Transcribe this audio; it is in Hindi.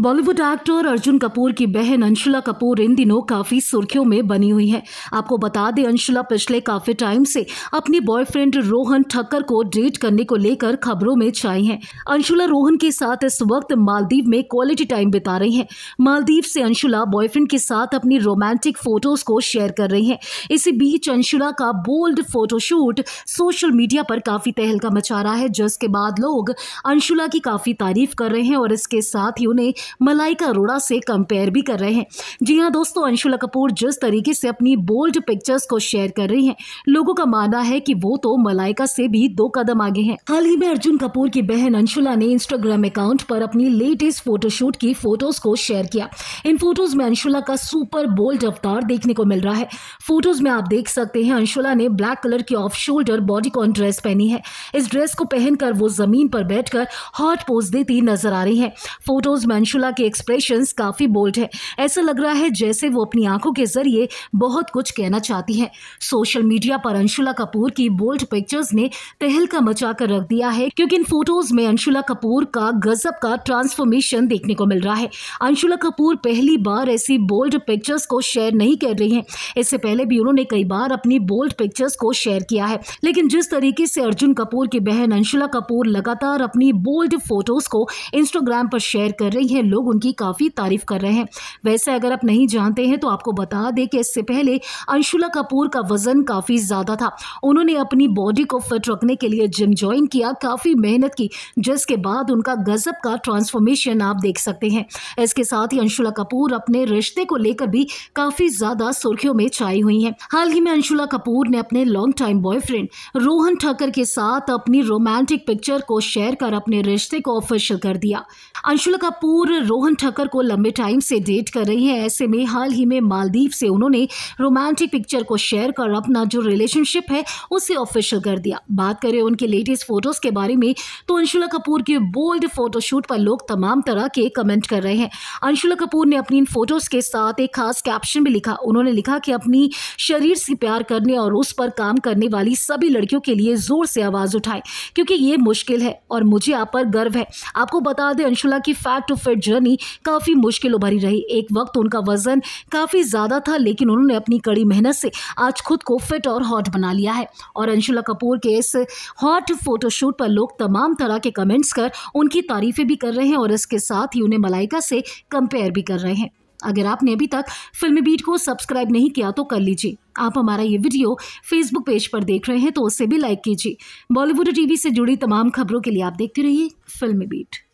बॉलीवुड एक्टर अर्जुन कपूर की बहन अंशुला कपूर इन दिनों काफ़ी सुर्खियों में बनी हुई है आपको बता दें अंशुला पिछले काफ़ी टाइम से अपने बॉयफ्रेंड रोहन ठक्कर को डेट करने को लेकर खबरों में छाई हैं अंशुला रोहन के साथ इस वक्त मालदीव में क्वालिटी टाइम बिता रही हैं मालदीव से अंशुला बॉयफ्रेंड के साथ अपनी रोमांटिक फोटोज़ को शेयर कर रही हैं इसी बीच अंशुला का बोल्ड फोटोशूट सोशल मीडिया पर काफ़ी तहलका मचा रहा है जिसके बाद लोग अंशुला की काफ़ी तारीफ कर रहे हैं और इसके साथ ही उन्हें मलाइका अरोड़ा से कंपेयर भी कर रहे हैं जी हाँ दोस्तों अंशुला कपूर जिस तरीके से अपनी बोल्ड पिक्चर्स को शेयर कर रही हैं लोगों का मानना है कि वो तो मलाइका से भी दो कदम आगे हैं हाल ही में अर्जुन कपूर की बहन अंशुला ने इंस्टाग्राम अकाउंट पर अपनी लेटेस्ट फोटोशूट की फोटोज को शेयर किया इन फोटोज में अंशुला का सुपर बोल्ड अवतार देखने को मिल रहा है फोटोज में आप देख सकते हैं अंशुला ने ब्लैक कलर की ऑफ शोल्डर बॉडीकॉन ड्रेस पहनी है इस ड्रेस को पहनकर वो जमीन पर बैठकर हॉट पोज देती नजर आ रही है फोटोज में अंशुला अंशुला के एक्सप्रेशन काफ़ी बोल्ड है ऐसा लग रहा है जैसे वो अपनी आंखों के जरिए बहुत कुछ कहना चाहती हैं सोशल मीडिया पर अंशुला कपूर की बोल्ड पिक्चर्स ने तहलका मचा कर रख दिया है क्योंकि इन फोटोज में अंशुला कपूर का गजब का ट्रांसफॉर्मेशन देखने को मिल रहा है अंशुला कपूर पहली बार ऐसी बोल्ड पिक्चर्स को शेयर नहीं कर रही हैं इससे पहले भी उन्होंने कई बार अपनी बोल्ड पिक्चर्स को शेयर किया है लेकिन जिस तरीके से अर्जुन कपूर की बहन अंशुला कपूर लगातार अपनी बोल्ड फोटोज को इंस्टाग्राम पर शेयर कर रही हैं लोग उनकी काफ़ी तारीफ कर रहे हैं वैसे अगर आप नहीं जानते हैं तो आपको बता दें कि इससे पहले अंशुला कपूर का वजन काफ़ी ज़्यादा था उन्होंने अपनी बॉडी को फिट रखने के लिए जिम ज्वाइन किया काफ़ी मेहनत की जिसके बाद उनका गजब का ट्रांसफॉर्मेशन आप देख सकते हैं इसके साथ ही अंशुला कपूर अपने रिश्ते को लेकर भी काफ़ी ज़्यादा सुर्खियों में छाई हुई हैं हाल ही में अंशुला कपूर ने अपने long time boyfriend Rohan Thakkar के साथ अपनी रोमांटिक पिक्चर को शेयर कर अपने रिश्ते को ऑफिशियल कर दिया अंशुला कपूर रोहन ठक्कर को लंबे टाइम से डेट कर रही हैं ऐसे में हाल ही में मालदीव से उन्होंने रोमांटिक पिक्चर को शेयर कर अपना जो रिलेशनशिप है उसे ऑफिशियल कर दिया बात करें उनके लेटेस्ट फोटोज़ के बारे में तो अंशुला कपूर के बोल्ड फोटोशूट पर लोग तमाम तरह के कमेंट कर रहे हैं अंशुला कपूर ने अपनी इन फोटोज़ के साथ एक खास कैप्शन भी लिखा उन्होंने लिखा कि अपनी शरीर से प्यार करने और उस पर काम करने वाली सभी लड़कियों के लिए ज़ोर से आवाज़ उठाए क्योंकि ये मुश्किल है और मुझे आप पर गर्व है आपको बता दें अंशुला की फैट टू फिट जर्नी काफ़ी मुश्किलों भरी रही एक वक्त उनका वजन काफ़ी ज़्यादा था लेकिन उन्होंने अपनी कड़ी मेहनत से आज खुद को फिट और हॉट बना लिया है और अंशुला कपूर के इस हॉट फोटोशूट पर लोग तमाम तरह के कमेंट्स कर उनकी तारीफें भी कर रहे हैं और इसके साथ ही उन्हें मलाइका से कंपेयर भी कर रहे हैं अगर आपने अभी तक फिल्मी बीट को सब्सक्राइब नहीं किया तो कर लीजिए आप हमारा ये वीडियो फेसबुक पेज पर देख रहे हैं तो उसे भी लाइक कीजिए बॉलीवुड टीवी से जुड़ी तमाम खबरों के लिए आप देखते रहिए फिल्मी बीट